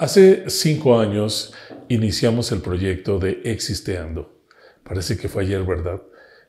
Hace cinco años iniciamos el proyecto de Existeando. Parece que fue ayer, ¿verdad?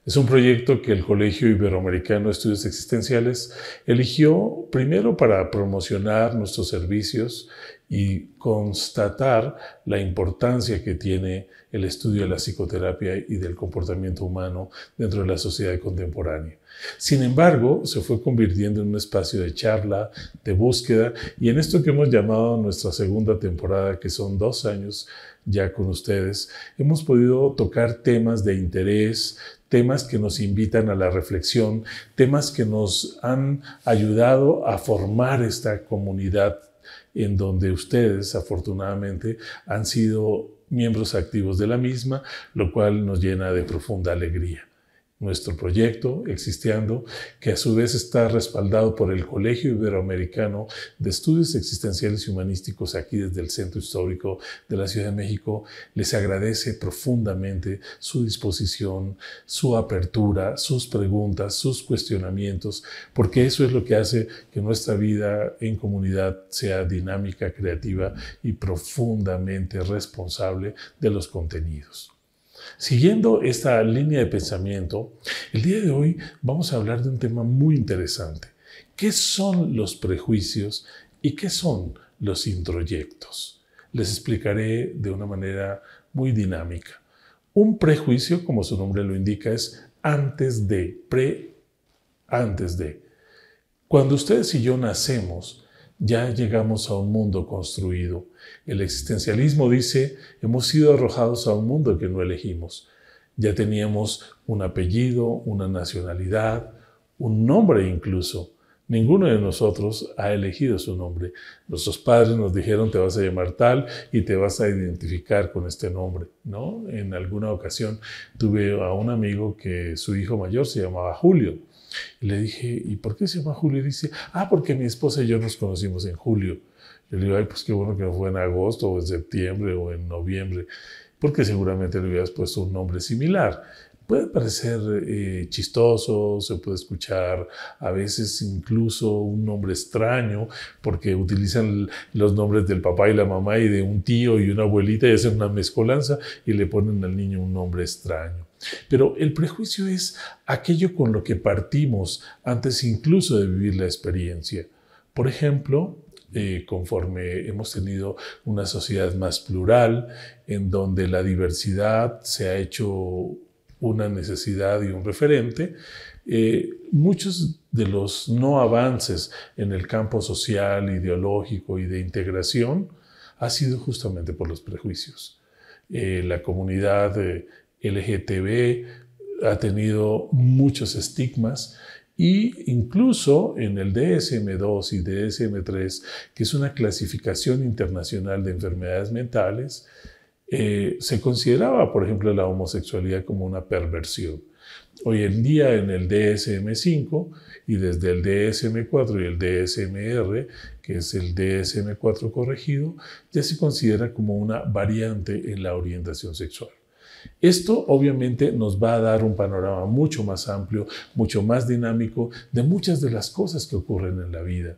Es un proyecto que el Colegio Iberoamericano de Estudios Existenciales eligió primero para promocionar nuestros servicios y constatar la importancia que tiene el estudio de la psicoterapia y del comportamiento humano dentro de la sociedad contemporánea. Sin embargo, se fue convirtiendo en un espacio de charla, de búsqueda, y en esto que hemos llamado nuestra segunda temporada, que son dos años ya con ustedes, hemos podido tocar temas de interés, temas que nos invitan a la reflexión, temas que nos han ayudado a formar esta comunidad en donde ustedes afortunadamente han sido miembros activos de la misma, lo cual nos llena de profunda alegría nuestro proyecto existiendo, que a su vez está respaldado por el Colegio Iberoamericano de Estudios Existenciales y Humanísticos aquí desde el Centro Histórico de la Ciudad de México, les agradece profundamente su disposición, su apertura, sus preguntas, sus cuestionamientos, porque eso es lo que hace que nuestra vida en comunidad sea dinámica, creativa y profundamente responsable de los contenidos. Siguiendo esta línea de pensamiento, el día de hoy vamos a hablar de un tema muy interesante. ¿Qué son los prejuicios y qué son los introyectos? Les explicaré de una manera muy dinámica. Un prejuicio, como su nombre lo indica, es antes de, pre, antes de. Cuando ustedes y yo nacemos, ya llegamos a un mundo construido. El existencialismo dice, hemos sido arrojados a un mundo que no elegimos. Ya teníamos un apellido, una nacionalidad, un nombre incluso. Ninguno de nosotros ha elegido su nombre. Nuestros padres nos dijeron te vas a llamar tal y te vas a identificar con este nombre, ¿no? En alguna ocasión tuve a un amigo que su hijo mayor se llamaba Julio le dije, ¿y por qué se llama Julio? dice, ah, porque mi esposa y yo nos conocimos en julio. Yo le digo, ay, pues qué bueno que no fue en agosto o en septiembre o en noviembre, porque seguramente le hubieras puesto un nombre similar. Puede parecer eh, chistoso, se puede escuchar a veces incluso un nombre extraño, porque utilizan los nombres del papá y la mamá y de un tío y una abuelita y hacen una mezcolanza y le ponen al niño un nombre extraño. Pero el prejuicio es aquello con lo que partimos antes incluso de vivir la experiencia. Por ejemplo, eh, conforme hemos tenido una sociedad más plural, en donde la diversidad se ha hecho una necesidad y un referente, eh, muchos de los no avances en el campo social, ideológico y de integración ha sido justamente por los prejuicios. Eh, la comunidad LGTB ha tenido muchos estigmas y incluso en el DSM2 y DSM3, que es una clasificación internacional de enfermedades mentales, eh, se consideraba, por ejemplo, la homosexualidad como una perversión. Hoy en día en el DSM5 y desde el DSM4 y el DSMR, que es el DSM4 corregido, ya se considera como una variante en la orientación sexual. Esto obviamente nos va a dar un panorama mucho más amplio, mucho más dinámico de muchas de las cosas que ocurren en la vida.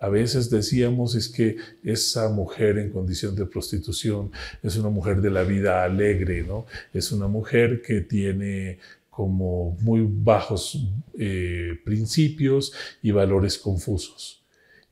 A veces decíamos es que esa mujer en condición de prostitución es una mujer de la vida alegre, ¿no? Es una mujer que tiene como muy bajos eh, principios y valores confusos.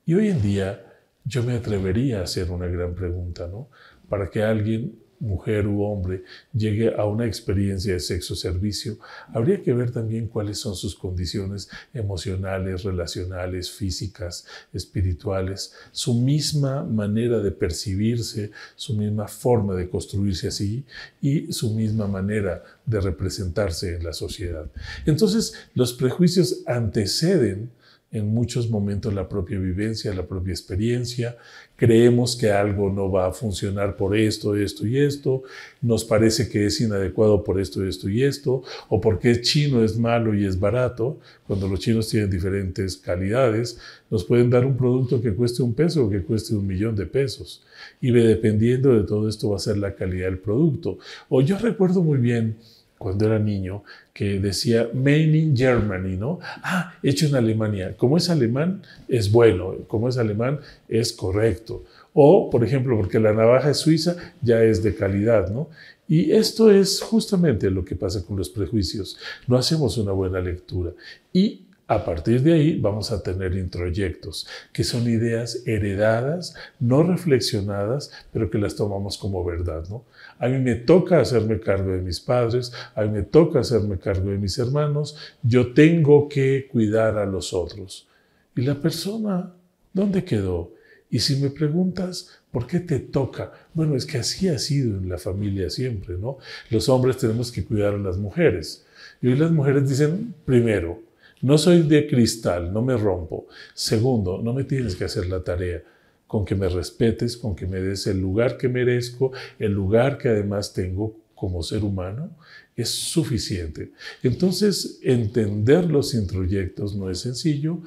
Y hoy en día yo me atrevería a hacer una gran pregunta, ¿no? Para que alguien mujer u hombre llegue a una experiencia de sexo-servicio, habría que ver también cuáles son sus condiciones emocionales, relacionales, físicas, espirituales, su misma manera de percibirse, su misma forma de construirse así y su misma manera de representarse en la sociedad. Entonces, los prejuicios anteceden en muchos momentos la propia vivencia, la propia experiencia. Creemos que algo no va a funcionar por esto, esto y esto. Nos parece que es inadecuado por esto, esto y esto. O porque es chino, es malo y es barato. Cuando los chinos tienen diferentes calidades, nos pueden dar un producto que cueste un peso o que cueste un millón de pesos. Y dependiendo de todo esto va a ser la calidad del producto. O yo recuerdo muy bien cuando era niño que decía Main in Germany, ¿no? Ah, hecho en Alemania. Como es alemán, es bueno. Como es alemán, es correcto. O, por ejemplo, porque la navaja es suiza, ya es de calidad, ¿no? Y esto es justamente lo que pasa con los prejuicios. No hacemos una buena lectura. Y a partir de ahí vamos a tener introyectos, que son ideas heredadas, no reflexionadas, pero que las tomamos como verdad. ¿no? A mí me toca hacerme cargo de mis padres, a mí me toca hacerme cargo de mis hermanos, yo tengo que cuidar a los otros. ¿Y la persona dónde quedó? Y si me preguntas, ¿por qué te toca? Bueno, es que así ha sido en la familia siempre, ¿no? Los hombres tenemos que cuidar a las mujeres. Y hoy las mujeres dicen, primero, no soy de cristal, no me rompo. Segundo, no me tienes que hacer la tarea con que me respetes, con que me des el lugar que merezco, el lugar que además tengo como ser humano, es suficiente. Entonces, entender los introyectos no es sencillo,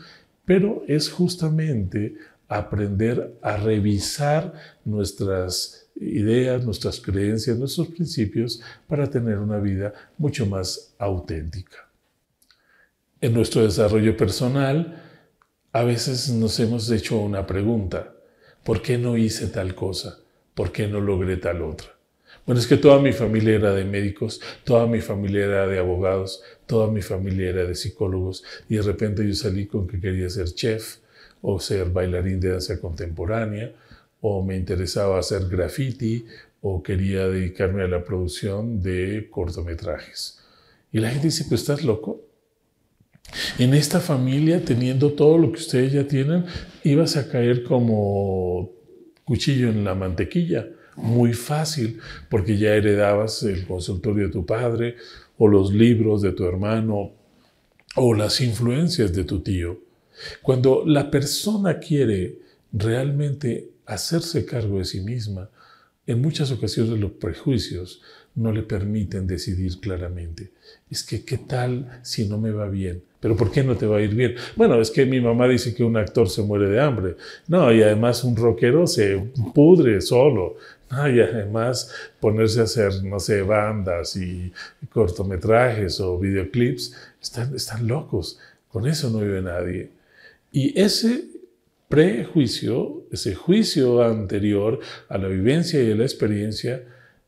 pero es justamente aprender a revisar nuestras ideas, nuestras creencias, nuestros principios para tener una vida mucho más auténtica. En nuestro desarrollo personal, a veces nos hemos hecho una pregunta. ¿Por qué no hice tal cosa? ¿Por qué no logré tal otra? Bueno, es que toda mi familia era de médicos, toda mi familia era de abogados, toda mi familia era de psicólogos y de repente yo salí con que quería ser chef o ser bailarín de danza contemporánea o me interesaba hacer graffiti o quería dedicarme a la producción de cortometrajes. Y la gente dice, pues estás loco, en esta familia, teniendo todo lo que ustedes ya tienen, ibas a caer como cuchillo en la mantequilla. Muy fácil, porque ya heredabas el consultorio de tu padre, o los libros de tu hermano, o las influencias de tu tío. Cuando la persona quiere realmente hacerse cargo de sí misma, en muchas ocasiones los prejuicios no le permiten decidir claramente. Es que, ¿qué tal si no me va bien? Pero ¿por qué no te va a ir bien? Bueno, es que mi mamá dice que un actor se muere de hambre. No, y además un rockero se pudre solo. No, ah, y además ponerse a hacer, no sé, bandas y cortometrajes o videoclips, están, están locos. Con eso no vive nadie. Y ese prejuicio, ese juicio anterior a la vivencia y a la experiencia,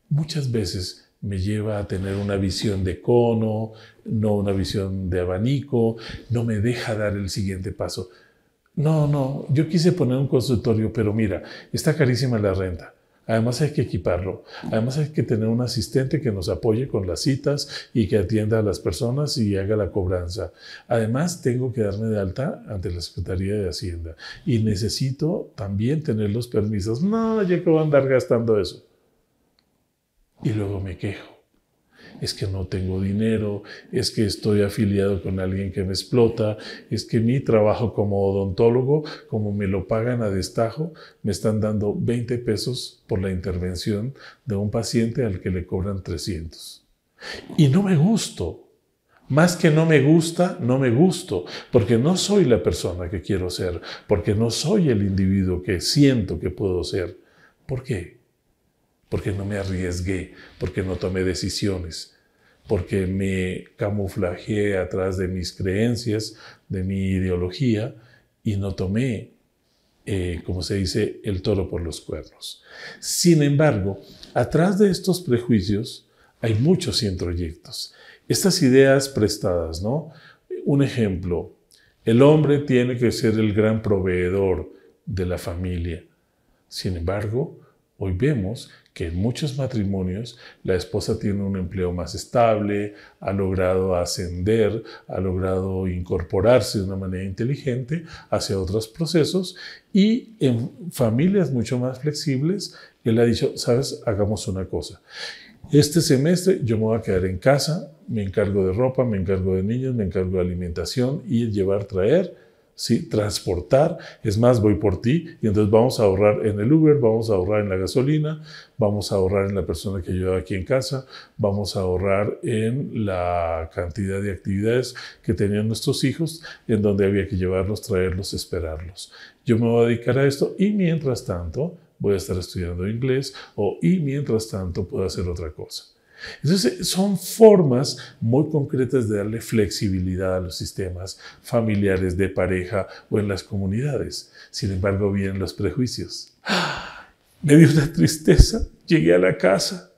muchas veces me lleva a tener una visión de cono, no una visión de abanico, no me deja dar el siguiente paso. No, no, yo quise poner un consultorio, pero mira, está carísima la renta. Además hay que equiparlo. Además hay que tener un asistente que nos apoye con las citas y que atienda a las personas y haga la cobranza. Además tengo que darme de alta ante la Secretaría de Hacienda y necesito también tener los permisos. No, yo que a andar gastando eso y luego me quejo. Es que no tengo dinero, es que estoy afiliado con alguien que me explota, es que mi trabajo como odontólogo, como me lo pagan a destajo, me están dando 20 pesos por la intervención de un paciente al que le cobran 300. Y no me gusto. Más que no me gusta, no me gusto, porque no soy la persona que quiero ser, porque no soy el individuo que siento que puedo ser. ¿Por qué? porque no me arriesgué, porque no tomé decisiones, porque me camuflajeé atrás de mis creencias, de mi ideología y no tomé, eh, como se dice, el toro por los cuernos. Sin embargo, atrás de estos prejuicios hay muchos introyectos. Estas ideas prestadas, ¿no? Un ejemplo, el hombre tiene que ser el gran proveedor de la familia. Sin embargo, Hoy vemos que en muchos matrimonios la esposa tiene un empleo más estable, ha logrado ascender, ha logrado incorporarse de una manera inteligente hacia otros procesos y en familias mucho más flexibles, él ha dicho, sabes, hagamos una cosa. Este semestre yo me voy a quedar en casa, me encargo de ropa, me encargo de niños, me encargo de alimentación y llevar, traer ¿sí? transportar. Es más, voy por ti y entonces vamos a ahorrar en el Uber, vamos a ahorrar en la gasolina, vamos a ahorrar en la persona que lleva aquí en casa, vamos a ahorrar en la cantidad de actividades que tenían nuestros hijos, en donde había que llevarlos, traerlos, esperarlos. Yo me voy a dedicar a esto y mientras tanto voy a estar estudiando inglés o y mientras tanto puedo hacer otra cosa. Entonces, son formas muy concretas de darle flexibilidad a los sistemas familiares, de pareja o en las comunidades. Sin embargo, vienen los prejuicios. ¡Ah! Me dio una tristeza, llegué a la casa,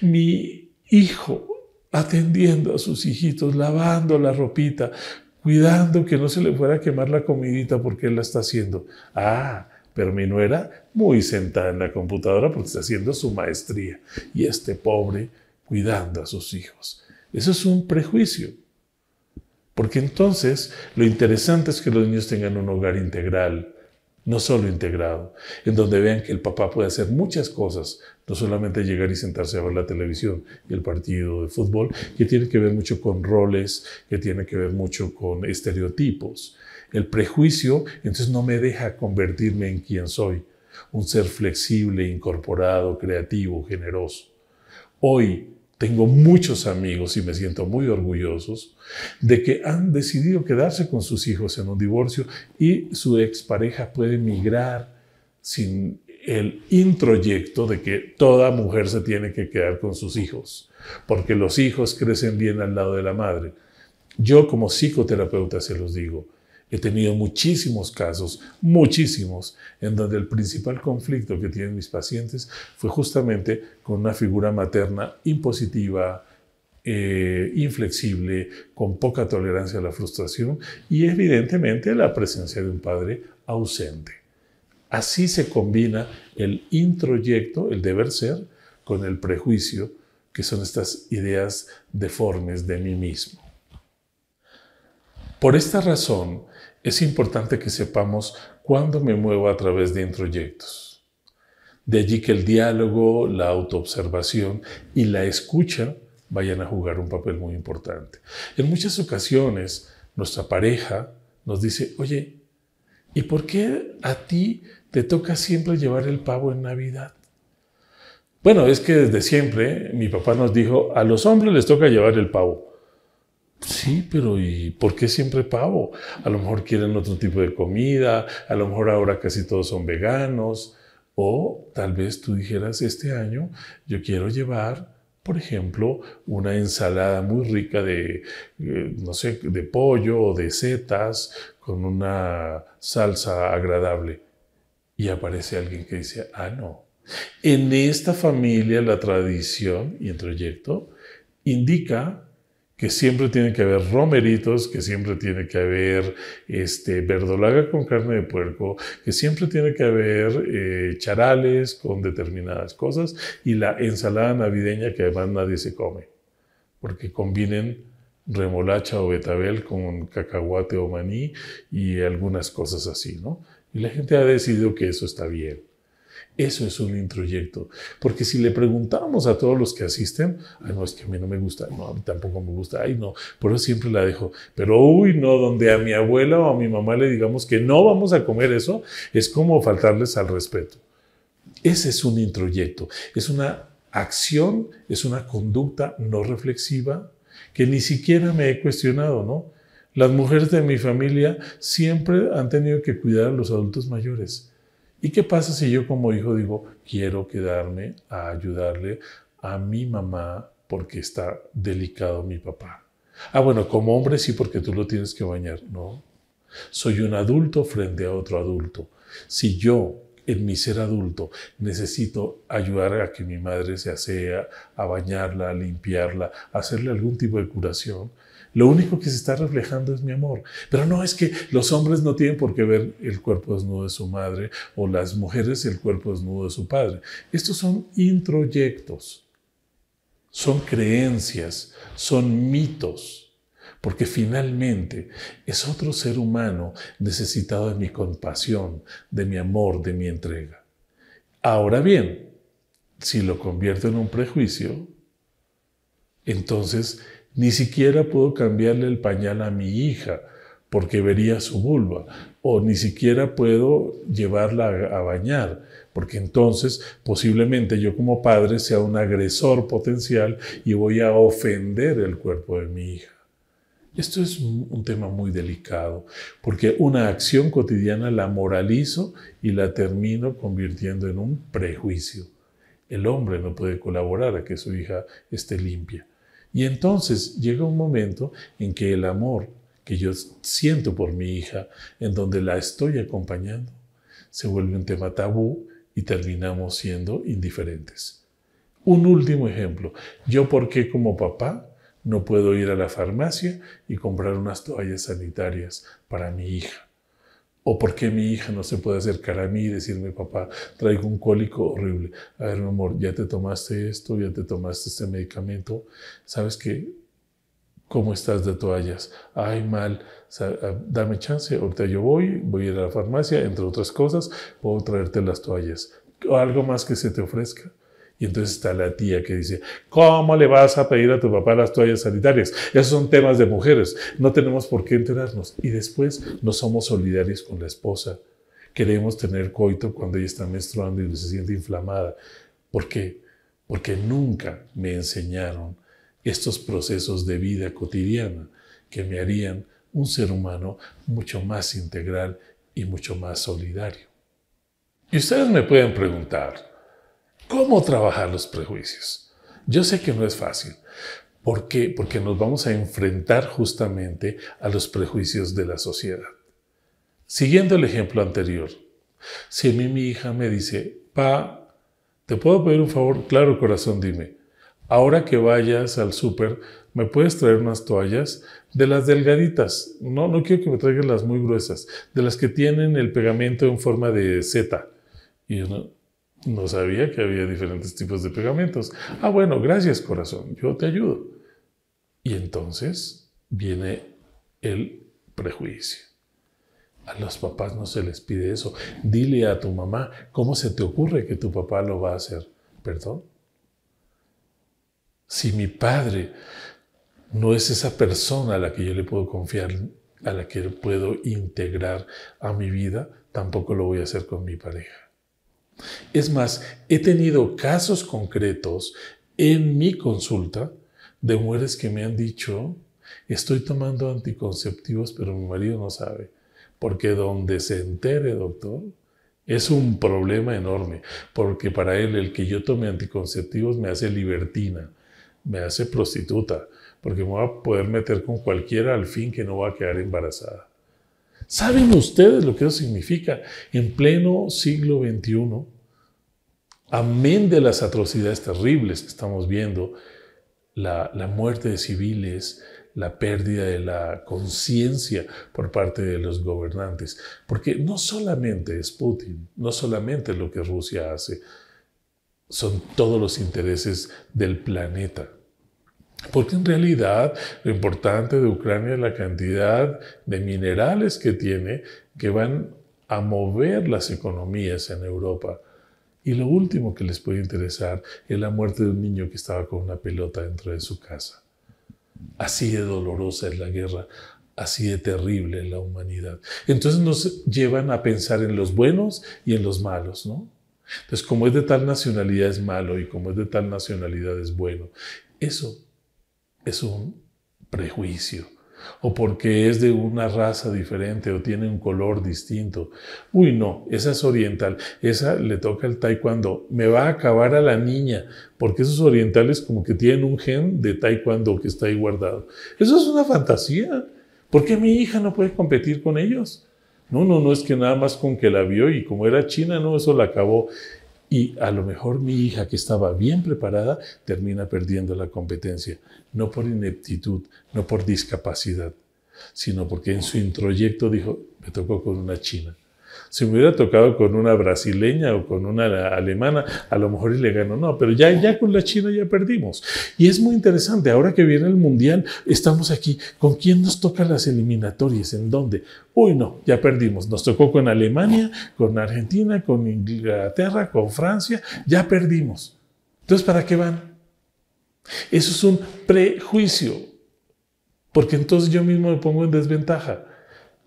mi hijo atendiendo a sus hijitos, lavando la ropita, cuidando que no se le fuera a quemar la comidita porque él la está haciendo. Ah, pero mi nuera muy sentada en la computadora porque está haciendo su maestría. Y este pobre cuidando a sus hijos. Eso es un prejuicio. Porque entonces lo interesante es que los niños tengan un hogar integral, no solo integrado, en donde vean que el papá puede hacer muchas cosas, no solamente llegar y sentarse a ver la televisión y el partido de fútbol, que tiene que ver mucho con roles, que tiene que ver mucho con estereotipos. El prejuicio entonces no me deja convertirme en quien soy, un ser flexible, incorporado, creativo, generoso. Hoy tengo muchos amigos y me siento muy orgullosos de que han decidido quedarse con sus hijos en un divorcio y su expareja puede migrar sin el introyecto de que toda mujer se tiene que quedar con sus hijos, porque los hijos crecen bien al lado de la madre. Yo como psicoterapeuta se los digo, He tenido muchísimos casos, muchísimos, en donde el principal conflicto que tienen mis pacientes fue justamente con una figura materna impositiva, eh, inflexible, con poca tolerancia a la frustración y evidentemente la presencia de un padre ausente. Así se combina el introyecto, el deber ser, con el prejuicio, que son estas ideas deformes de mí mismo. Por esta razón, es importante que sepamos cuándo me muevo a través de introyectos. De allí que el diálogo, la autoobservación y la escucha vayan a jugar un papel muy importante. En muchas ocasiones, nuestra pareja nos dice, oye, ¿y por qué a ti te toca siempre llevar el pavo en Navidad? Bueno, es que desde siempre mi papá nos dijo, a los hombres les toca llevar el pavo. Sí, pero ¿y por qué siempre pavo? A lo mejor quieren otro tipo de comida, a lo mejor ahora casi todos son veganos, o tal vez tú dijeras, este año yo quiero llevar, por ejemplo, una ensalada muy rica de, eh, no sé, de pollo o de setas con una salsa agradable. Y aparece alguien que dice, ah, no. En esta familia la tradición y el proyecto indica que siempre tiene que haber romeritos, que siempre tiene que haber este, verdolaga con carne de puerco, que siempre tiene que haber eh, charales con determinadas cosas y la ensalada navideña que además nadie se come, porque combinen remolacha o betabel con cacahuate o maní y algunas cosas así, ¿no? Y la gente ha decidido que eso está bien. Eso es un introyecto. Porque si le preguntamos a todos los que asisten, ay, no, es que a mí no me gusta, no, a mí tampoco me gusta, ay, no, por eso siempre la dejo. Pero, uy, no, donde a mi abuela o a mi mamá le digamos que no vamos a comer eso, es como faltarles al respeto. Ese es un introyecto. Es una acción, es una conducta no reflexiva que ni siquiera me he cuestionado, ¿no? Las mujeres de mi familia siempre han tenido que cuidar a los adultos mayores ¿Y qué pasa si yo como hijo digo, quiero quedarme a ayudarle a mi mamá porque está delicado mi papá? Ah, bueno, como hombre sí porque tú lo tienes que bañar. No, soy un adulto frente a otro adulto. Si yo, en mi ser adulto, necesito ayudar a que mi madre se asea, a bañarla, a limpiarla, hacerle algún tipo de curación, lo único que se está reflejando es mi amor. Pero no es que los hombres no tienen por qué ver el cuerpo desnudo de su madre o las mujeres el cuerpo desnudo de su padre. Estos son introyectos, son creencias, son mitos. Porque finalmente es otro ser humano necesitado de mi compasión, de mi amor, de mi entrega. Ahora bien, si lo convierto en un prejuicio, entonces ni siquiera puedo cambiarle el pañal a mi hija porque vería su vulva. O ni siquiera puedo llevarla a, bañar porque entonces posiblemente yo como padre sea un agresor potencial y voy a ofender el cuerpo de mi hija. Esto es un tema muy delicado, porque una acción cotidiana la moralizo y la termino convirtiendo en un prejuicio. El hombre no puede colaborar a que su hija esté limpia. Y entonces llega un momento en que el amor que yo siento por mi hija, en donde la estoy acompañando, se vuelve un tema tabú y terminamos siendo indiferentes. Un último ejemplo. Yo, porque como papá no puedo ir a la farmacia y comprar unas toallas sanitarias para mi hija? ¿O por qué mi hija no se puede acercar a mí y decirme, papá, traigo un cólico horrible? A ver, mi amor, ya te tomaste esto, ya te tomaste este medicamento. ¿Sabes qué? ¿Cómo estás de toallas? Ay, mal. Ah, dame chance. Ahorita yo voy, voy a ir a la farmacia, entre otras cosas, puedo traerte las toallas. O algo más que se te ofrezca. Y entonces está la tía que dice, ¿cómo le vas a pedir a tu papá las toallas sanitarias? Esos son temas de mujeres, no tenemos por qué enterarnos. Y después no somos solidarios con la esposa. Queremos tener coito cuando ella está menstruando y se siente inflamada. ¿Por qué? Porque nunca me enseñaron estos procesos de vida cotidiana que me harían un ser humano mucho más integral y mucho más solidario. Y ustedes me pueden preguntar, cómo trabajar los prejuicios. Yo sé que no es fácil. ¿Por qué? Porque nos vamos a enfrentar justamente a los prejuicios de la sociedad. Siguiendo el ejemplo anterior, si a mí mi hija me dice, pa, ¿te puedo pedir un favor? Claro, corazón, dime. Ahora que vayas al súper, ¿me puedes traer unas toallas? De las delgaditas. No, no quiero que me traigas las muy gruesas. De las que tienen el pegamento en forma de Z. Y yo, no sabía que había diferentes tipos de pegamentos. Ah, bueno, gracias corazón, yo te ayudo. Y entonces viene el prejuicio. A los papás no se les pide eso. Dile a tu mamá, ¿cómo se te ocurre que tu papá lo va a hacer? ¿Perdón? Si mi padre no es esa persona a la que yo le puedo confiar, a la que puedo integrar a mi vida, tampoco lo voy a hacer con mi pareja. Es más, he tenido casos concretos en mi consulta de mujeres que me han dicho, estoy tomando anticonceptivos, pero mi marido no sabe, porque donde se entere, doctor, es un problema enorme, porque para él el que yo tome anticonceptivos me hace libertina, me hace prostituta, porque me va a poder meter con cualquiera al fin que no va a quedar embarazada. ¿Saben ustedes lo que eso significa? En pleno siglo XXI, amén de las atrocidades terribles que estamos viendo, la, muerte de civiles, la pérdida de la conciencia por parte de los gobernantes. Porque no solamente es Putin, no solamente lo que Rusia hace, son todos los intereses del planeta. Porque en realidad lo importante de Ucrania es la cantidad de minerales que tiene que van a mover las economías en Europa. Y lo último que les puede interesar es la muerte de un niño que estaba con una pelota dentro de su casa. Así de dolorosa es la guerra, así de terrible es la humanidad. Entonces nos llevan a pensar en los buenos y en los malos, ¿no? Entonces, como es de tal nacionalidad es malo y como es de tal nacionalidad es bueno. Eso es un prejuicio o porque es de una raza diferente o tiene un color distinto. Uy, no, esa es oriental, esa le toca el taekwondo, me va a acabar a la niña, porque esos orientales como que tienen un gen de taekwondo que está ahí guardado. Eso es una fantasía. ¿Por qué mi hija no puede competir con ellos? No, no, no es que nada más con que la vio y como era china, no, eso la acabó y a lo mejor mi hija que estaba bien preparada termina perdiendo la competencia, no por ineptitud, no por discapacidad, sino porque en su introyecto dijo, me tocó con una china. Si me hubiera tocado con una brasileña o con una alemana, a lo mejor le gano, no, pero ya, ya con la China ya perdimos. Y es muy interesante, ahora que viene el Mundial, estamos aquí, ¿con quién nos toca las eliminatorias? ¿En dónde? Uy, no, ya perdimos. Nos tocó con Alemania, con Argentina, con Inglaterra, con Francia, ya perdimos. Entonces, ¿para qué van? Eso es un prejuicio, porque entonces yo mismo me pongo en desventaja.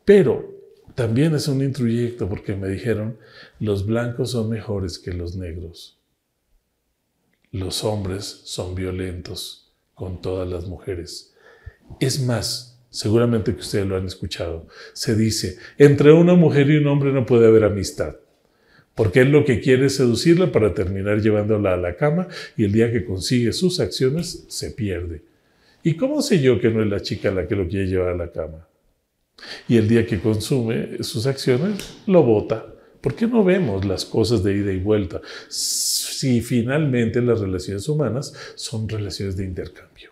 Pero también es un introyecto porque me dijeron, los blancos son mejores que los negros. Los hombres son violentos con todas las mujeres. Es más, seguramente que ustedes lo han escuchado, se dice, entre una mujer y un hombre no puede haber amistad, porque él lo que quiere es seducirla para terminar llevándola a la cama y el día que consigue sus acciones se pierde. ¿Y cómo sé yo que no es la chica la que lo quiere llevar a la cama? Y el día que consume sus acciones, lo vota. ¿Por qué no vemos las cosas de ida y vuelta si finalmente las relaciones humanas son relaciones de intercambio?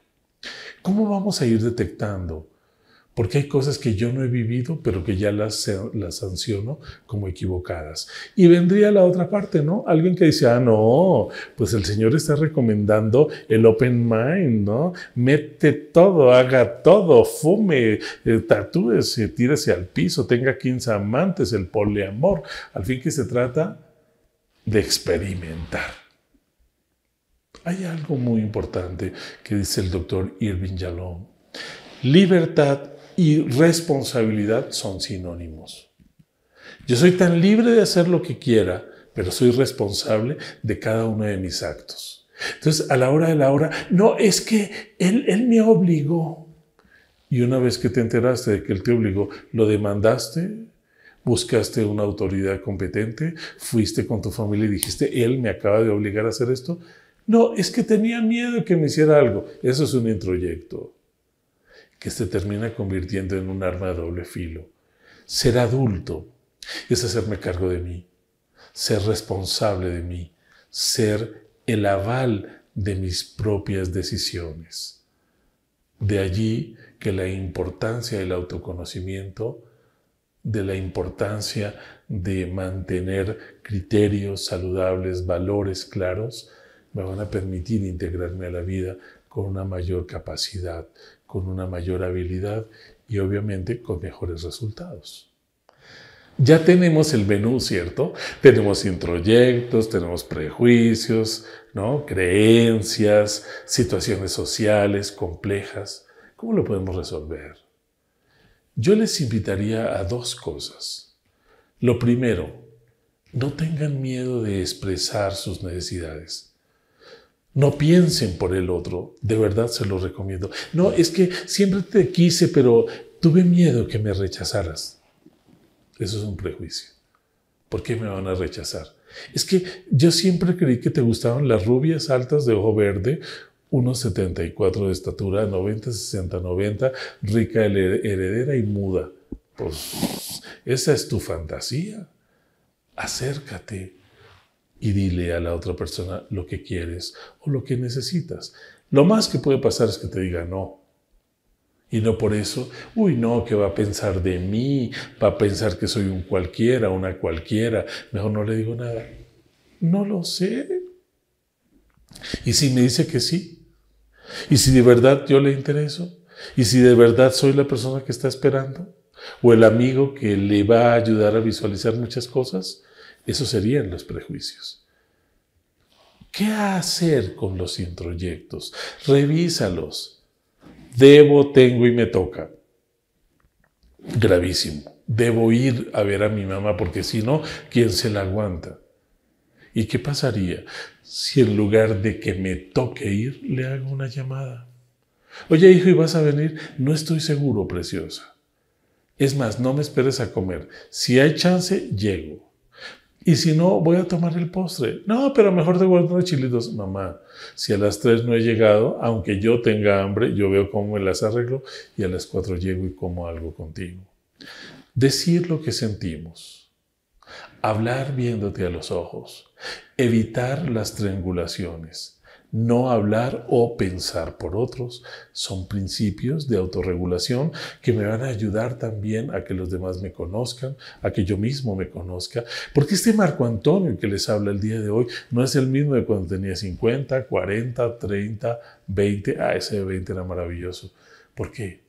¿Cómo vamos a ir detectando porque hay cosas que yo no he vivido, pero que ya eh, las, sanciono como equivocadas. Y vendría la otra parte, ¿no? Alguien que dice, ah, no, pues el Señor está recomendando el open mind, ¿no? Mete todo, haga todo, fume, eh, tatúese, tírese al piso, tenga 15 amantes, el poliamor. Al fin que se trata de experimentar. Hay algo muy importante que dice el doctor Irving Yalom. Libertad y responsabilidad son sinónimos. Yo soy tan libre de hacer lo que quiera, pero soy responsable de cada uno de mis actos. Entonces, a la hora de la hora, no, es que él, me obligó. Y una vez que te enteraste de que él te obligó, lo demandaste, buscaste una autoridad competente, fuiste con tu familia y dijiste, él me acaba de obligar a hacer esto. No, es que tenía miedo que me hiciera algo. Eso es un introyecto que se termina convirtiendo en un arma de doble filo. Ser adulto es hacerme cargo de mí, ser responsable de mí, ser el aval de mis propias decisiones. De allí que la importancia del autoconocimiento, de la importancia de mantener criterios saludables, valores claros, me van a permitir integrarme a la vida con una mayor capacidad, con una mayor habilidad y obviamente con mejores resultados. Ya tenemos el menú, ¿cierto? Tenemos introyectos, tenemos prejuicios, ¿no? creencias, situaciones sociales complejas. ¿Cómo lo podemos resolver? Yo les invitaría a dos cosas. Lo primero, no tengan miedo de expresar sus necesidades. No piensen por el otro, de verdad se lo recomiendo. No, es que siempre te quise, pero tuve miedo que me rechazaras. Eso es un prejuicio. ¿Por qué me van a rechazar? Es que yo siempre creí que te gustaban las rubias altas de ojo verde, 1,74 de estatura, 90, 60, 90, rica heredera y muda. Pues esa es tu fantasía. Acércate y dile a la otra persona lo que quieres o lo que necesitas. Lo más que puede pasar es que te diga no. Y no por eso, uy, no, que va a pensar de mí? Va a pensar que soy un cualquiera, una cualquiera. Mejor no le digo nada. No lo sé. Y si me dice que sí, y si de verdad yo le intereso, y si de verdad soy la persona que está esperando, o el amigo que le va a ayudar a visualizar muchas cosas, esos serían los prejuicios. ¿Qué hacer con los introyectos? Revísalos. Debo, tengo y me toca. Gravísimo. Debo ir a ver a mi mamá porque si no, ¿quién se la aguanta? ¿Y qué pasaría si en lugar de que me toque ir, le hago una llamada? Oye, hijo, ¿y vas a venir? No estoy seguro, preciosa. Es más, no me esperes a comer. Si hay chance, llego. Y si no, voy a tomar el postre. No, pero mejor te guardo unos chilitos. Mamá, si a las tres no he llegado, aunque yo tenga hambre, yo veo cómo me las arreglo y a las 4 llego y como algo contigo. Decir lo que sentimos. Hablar viéndote a los ojos. Evitar las triangulaciones no hablar o pensar por otros. Son principios de autorregulación que me van a ayudar también a que los demás me conozcan, a que yo mismo me conozca. Porque este Marco Antonio que les habla el día de hoy no es el mismo de cuando tenía 50, 40, 30, 20. Ah, ese de 20 era maravilloso. ¿Por qué?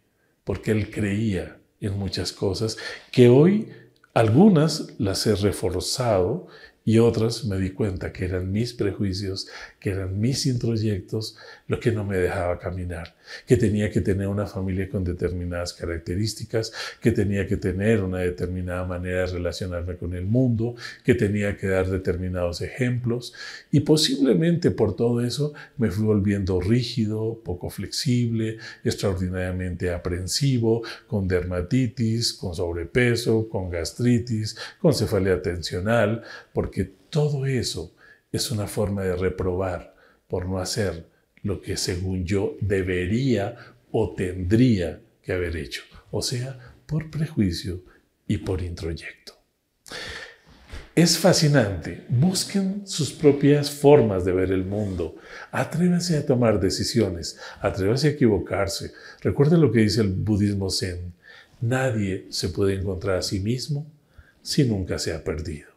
Porque él creía en muchas cosas que hoy algunas las he reforzado y otras me di cuenta que eran mis prejuicios, que eran mis introyectos lo que no me dejaba caminar, que tenía que tener una familia con determinadas características, que tenía que tener una determinada manera de relacionarme con el mundo, que tenía que dar determinados ejemplos y posiblemente por todo eso me fui volviendo rígido, poco flexible, extraordinariamente aprensivo, con dermatitis, con sobrepeso, con gastritis, con cefalea tensional, porque todo eso es una forma de reprobar por no hacer lo que según yo debería o tendría que haber hecho, o sea, por prejuicio y por introyecto. Es fascinante. Busquen sus propias formas de ver el mundo. Atrévanse a tomar decisiones. Atrévanse a equivocarse. Recuerden lo que dice el budismo zen. Nadie se puede encontrar a sí mismo si nunca se ha perdido.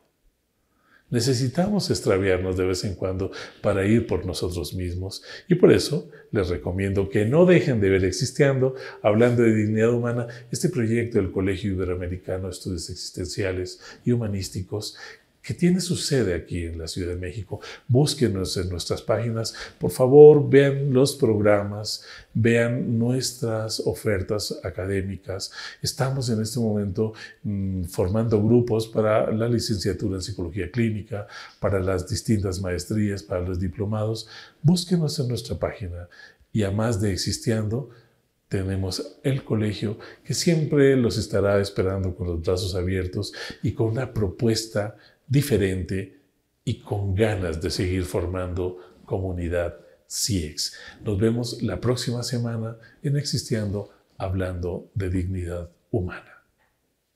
Necesitamos extraviarnos de vez en cuando para ir por nosotros mismos y por eso les recomiendo que no dejen de ver Existiendo, hablando de dignidad humana, este proyecto del Colegio Iberoamericano de Estudios Existenciales y Humanísticos que tiene su sede aquí en la Ciudad de México. Búsquenos en nuestras páginas, por favor, vean los programas, vean nuestras ofertas académicas. Estamos en este momento mm, formando grupos para la licenciatura en psicología clínica, para las distintas maestrías, para los diplomados. Búsquenos en nuestra página y además de existiendo, tenemos el colegio que siempre los estará esperando con los brazos abiertos y con una propuesta diferente y con ganas de seguir formando comunidad CIEX. Nos vemos la próxima semana en Existiendo, hablando de dignidad humana.